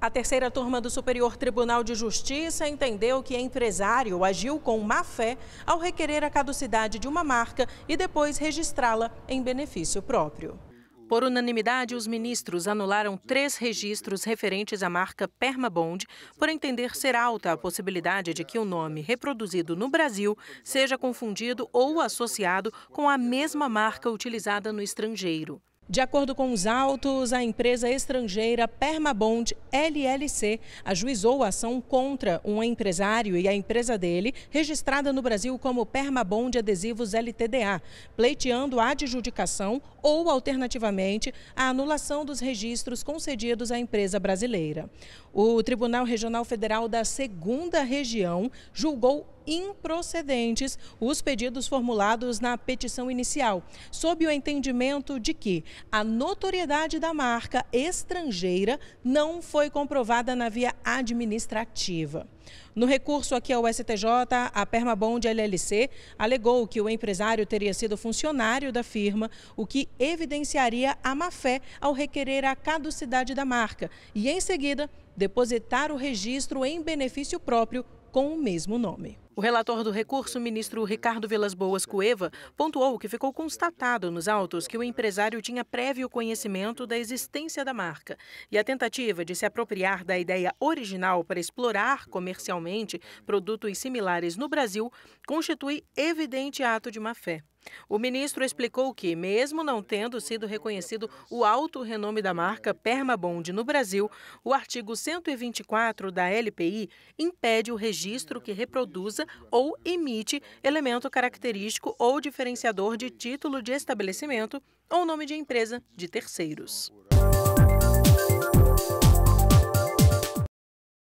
A terceira turma do Superior Tribunal de Justiça entendeu que empresário agiu com má fé ao requerer a caducidade de uma marca e depois registrá-la em benefício próprio. Por unanimidade, os ministros anularam três registros referentes à marca Permabond, por entender ser alta a possibilidade de que o nome reproduzido no Brasil seja confundido ou associado com a mesma marca utilizada no estrangeiro. De acordo com os autos, a empresa estrangeira Permabond LLC ajuizou a ação contra um empresário e a empresa dele, registrada no Brasil como Permabond Adesivos LTDA, pleiteando a adjudicação ou, alternativamente, a anulação dos registros concedidos à empresa brasileira. O Tribunal Regional Federal da Segunda Região julgou improcedentes os pedidos formulados na petição inicial, sob o entendimento de que a notoriedade da marca estrangeira não foi comprovada na via administrativa. No recurso aqui ao STJ, a Permabond LLC alegou que o empresário teria sido funcionário da firma, o que evidenciaria a má-fé ao requerer a caducidade da marca e, em seguida, depositar o registro em benefício próprio com o mesmo nome. O relator do recurso, ministro Ricardo Velas Boas Cueva, pontuou que ficou constatado nos autos que o empresário tinha prévio conhecimento da existência da marca e a tentativa de se apropriar da ideia original para explorar comercialmente produtos similares no Brasil constitui evidente ato de má-fé. O ministro explicou que, mesmo não tendo sido reconhecido o alto renome da marca Permabond no Brasil, o artigo 124 da LPI impede o registro que reproduza ou imite elemento característico ou diferenciador de título de estabelecimento ou nome de empresa de terceiros.